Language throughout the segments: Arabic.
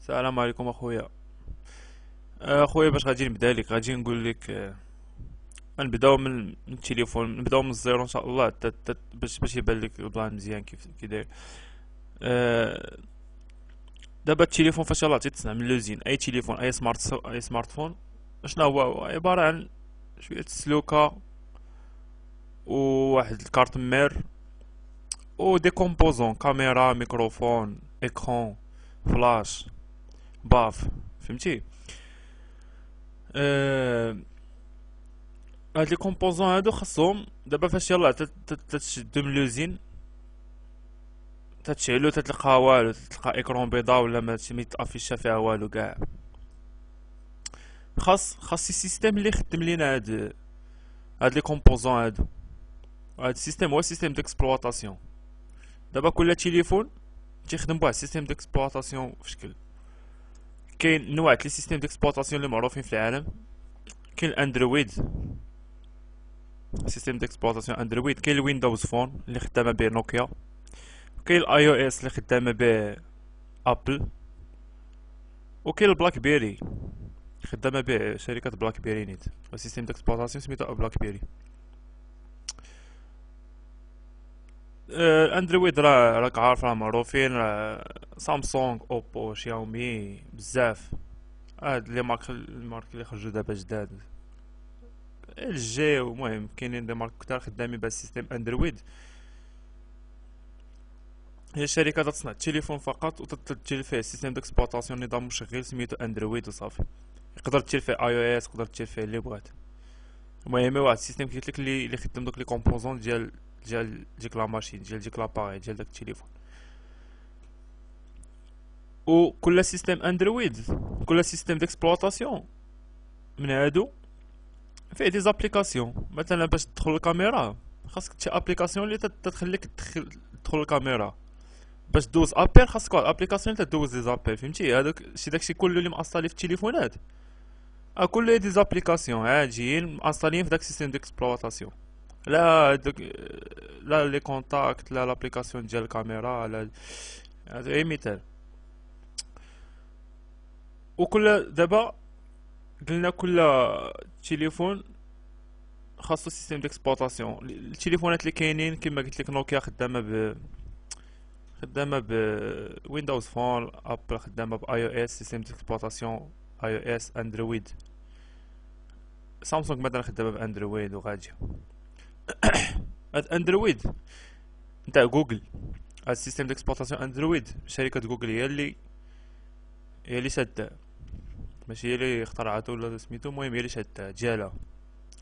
السلام عليكم اخويا آه، اخويا باش غادي نبدا لك غادي نقول لك آه، نبداو من التليفون نبداو من الزيرو ان شاء الله باش باش يبان لك البلان مزيان كيف كي داير آه، دابا التليفون فاش يلاه تيتصنع من لوزين اي تليفون اي سمارت اي سمارت فون شنو هو عباره عن شويه السلوكه وواحد الكارت مير و دي كومبوزون كاميرا ميكروفون اكرون فلاش باف فهمتي آه، هاد لي كومبوزون هادو خاصهم دابا فاش يلاه تتشد من لوزين تتشعلو تتلقى والو تتلقى ايكرون بيضا ولا ما ميتافيشا فيها والو كاع خاص خاص السيستيم اللي يخدم لينا هاد هاد لي كومبوزون هادو هاد السيستيم هو سيستيم ديكسبلواتاسيون دابا كل تيليفون تيخدم بواحد سيستيم ديكسبلواتاسيون في شكل كاين نوع لي سيستيم ديكسبلوطاسيون اللي معروفين في العالم كاين الاندرويد سيستيم ديكسبلوطاسيون اندرويد كاين الويندوز فون اللي خدامه به نوكيا كاين الاي او اس اللي خدامه به ابل وكاين البلاك بيري خدامه به شركه بلاك بيري نيت سيستيم ديكسبلوطاسيون سميتو بلاك بيري آه، الاندرويد راه راك عارف راه معروفين سامسونج اوبو شاومي بزاف هاد لي مارك المارك اللي خرجوا دابا جداد ال جي المهم كاينين دي مارك كثار خدامين بهاد السيستيم اندرويد هي شركة تصنع التليفون فقط تشيل فيه سيستم ديكسبلوطاسيون نظام مشغل سميتو اندرويد وصافي يقدر تشيل فيه اي او اس تقدر تشيل فيه اللي بغات المهم هاد السيستم كيتلك لي اللي خدم دوك لي كومبوزون ديال ديال ديك لا ماشين ديال ديك لاباري ديال داك التليفون وكل سيستم اندرويد كل سيستم ديكسبلوطاسيون من هادو فيه دي زابليكاسيون مثلا باش تدخل الكاميرا خاصك شي ابليكاسيون اللي تخليك تدخل الكاميرا باش دوز ابير خاصك واحد الابليكاسيون اللي تدوز دي زابير فهمتي هذاك شي داكشي كله اللي مأصلي في التليفونات ا كل دي زابليكاسيون عاجيين مأصلين في داك سيستيم ديكسبلوطاسيون لا دك لا لي كونتاكت لا لابليكاسيون ديال الكاميرا لا هذا اي مثال وكل دابا قلنا كل تليفون خاصو سيستيم ديكسبلوطاسيون التليفونات اللي كاينين كما قلت لك نوكيا خدامه ب خدامه ب ويندوز فون ابل خدامه ب اي او اس سيستيم ديكسبلوطاسيون اي او اس اندرويد سامسونج مثلا خدامه باندرويد وغادي هاد اندرويد نتاع جوجل هاد سيستيم ديكسبلوطاسيون اندرويد شركه جوجل هي اللي هي اللي شاده ماشي هي اللي اخترعته ولا سميتو المهم هي اللي شات ديالها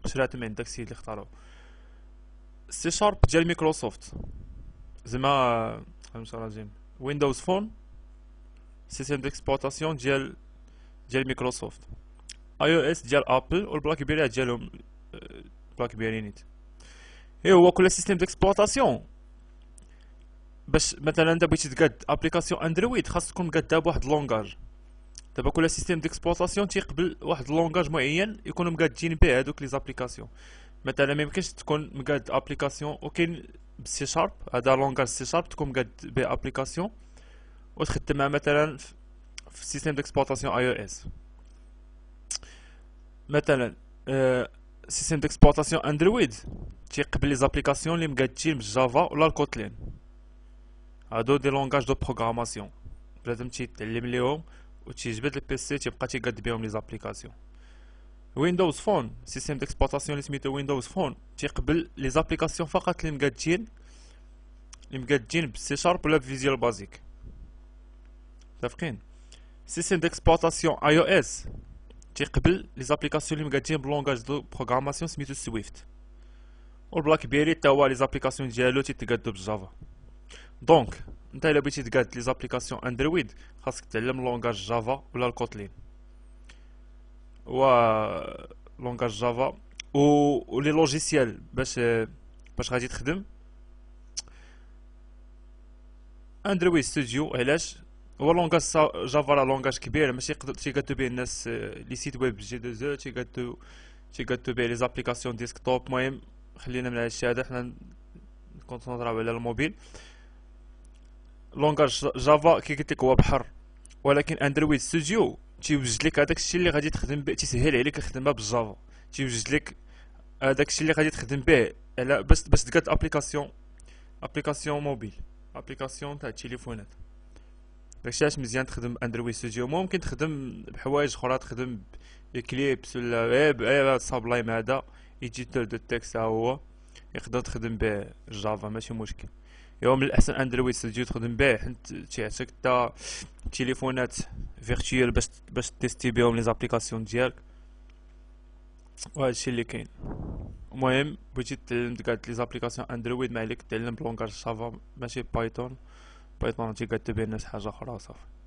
شرات من داك السيد اللي اختارو سي شارب ديال مايكروسوفت زعما خمسة رجيم ويندوز فون سيستم ديكسبلوطاسيون ديال ديال مايكروسوفت اي او اس ديال ابل والبلاك بيري ديالهم آه، بلاك بيري نيت اي هو كل سيستم ديكسبلوطاسيون باش مثلا انت بغيتي تقاد ابليكاسيون اندرويد خاص تكون مقاده بواحد لونغاج دابا كل سيستيم ديكسبلوطاسيون تيقبل واحد لونغاج معين يكونوا مقادين به هادوك لي زابليكاسيون مثلا ما يمكنش تكون مقاد ابليكاسيون وكاين بسي شارب هذا لونغاج سي شارب تكون مقاد به ابليكاسيون وتخدمها مثلا في سيستيم ديكسبلوطاسيون اي او اس مثلا أه سيستيم ديكسبلوطاسيون اندرويد تيقبل لي زابليكاسيون لي مقادين بالجافا ولا الكوتلين هادو دي لونغاج دو بروغراماسيون بنادم تيتعلم ليهم ou si le PC, les applications. Windows Phone, système d'exploitation Windows Phone, les applications qui me le Visual basic. D'accord Système d'exploitation iOS, les applications qui le langage de programmation c'est Swift. Ou BlackBerry, je vais les applications qui Java. Donc, انت الا بغيتي تقاد لي زابليكاسيون اندرويد خاصك تعلم لونغاج جافا ولا الكوتلين و لونغاج جافا و, لي لوجيسيال باش باش غادي تخدم اندرويد ستوديو علاش هو لونغاج جافا راه لونغاج كبير ماشي تيقادو به الناس لي سيت ويب جي دو زو تيقادو تيقادو به لي زابليكاسيون ديسكتوب المهم خلينا من هذا الشيء هذا حنا نكونسونطراو على الموبيل آه لونغاج جافا كي قلت لك هو بحر ولكن اندرويد ستوديو تيوجد لك هذاك الشيء اللي غادي تخدم به تيسهل عليك الخدمه بالجافا تيوجد لك هذاك الشيء اللي غادي تخدم به على بس بس تقاد ابليكاسيون ابليكاسيون موبيل ابليكاسيون تاع التليفونات داكشي علاش مزيان تخدم اندرويد ستوديو ممكن تخدم بحوايج اخرى تخدم بكليبس ولا اي سابلايم هذا يجي دو تكست ها هو يقدر تخدم به جافا ماشي مشكل يوم الاحسن اندرويد تجي تخدم به حيت تيعطيك تا تليفونات فيرتويال باش باش تيستي بهم لي زابليكاسيون ديالك وهادشي اللي كاين المهم بغيتي تعلم تقعد لي زابليكاسيون اندرويد ما عليك تعلم بلونكاج جافا ماشي بايثون بايثون تيقعد تبين الناس حاجه اخرى صافي